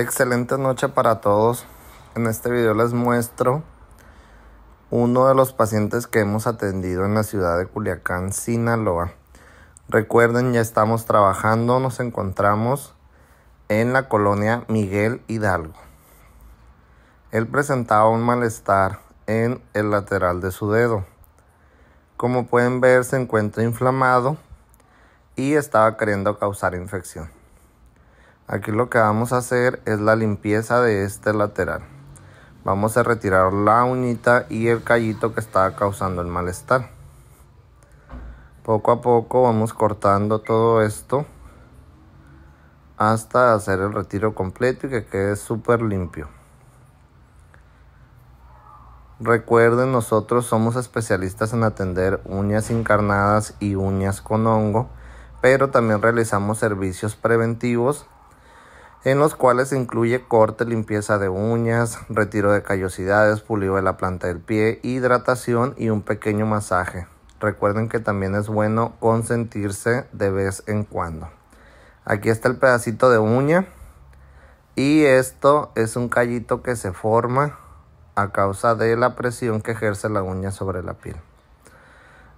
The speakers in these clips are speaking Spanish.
Excelente noche para todos. En este video les muestro uno de los pacientes que hemos atendido en la ciudad de Culiacán, Sinaloa. Recuerden, ya estamos trabajando, nos encontramos en la colonia Miguel Hidalgo. Él presentaba un malestar en el lateral de su dedo. Como pueden ver, se encuentra inflamado y estaba queriendo causar infección. Aquí lo que vamos a hacer es la limpieza de este lateral. Vamos a retirar la uñita y el callito que está causando el malestar. Poco a poco vamos cortando todo esto hasta hacer el retiro completo y que quede súper limpio. Recuerden, nosotros somos especialistas en atender uñas encarnadas y uñas con hongo, pero también realizamos servicios preventivos en los cuales incluye corte, limpieza de uñas, retiro de callosidades, pulido de la planta del pie, hidratación y un pequeño masaje. Recuerden que también es bueno consentirse de vez en cuando. Aquí está el pedacito de uña y esto es un callito que se forma a causa de la presión que ejerce la uña sobre la piel.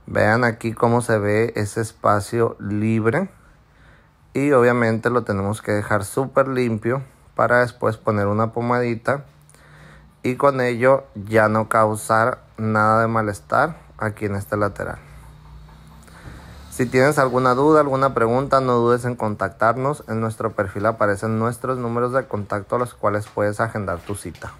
Vean aquí cómo se ve ese espacio libre y obviamente lo tenemos que dejar súper limpio para después poner una pomadita y con ello ya no causar nada de malestar aquí en este lateral. Si tienes alguna duda, alguna pregunta, no dudes en contactarnos. En nuestro perfil aparecen nuestros números de contacto a los cuales puedes agendar tu cita.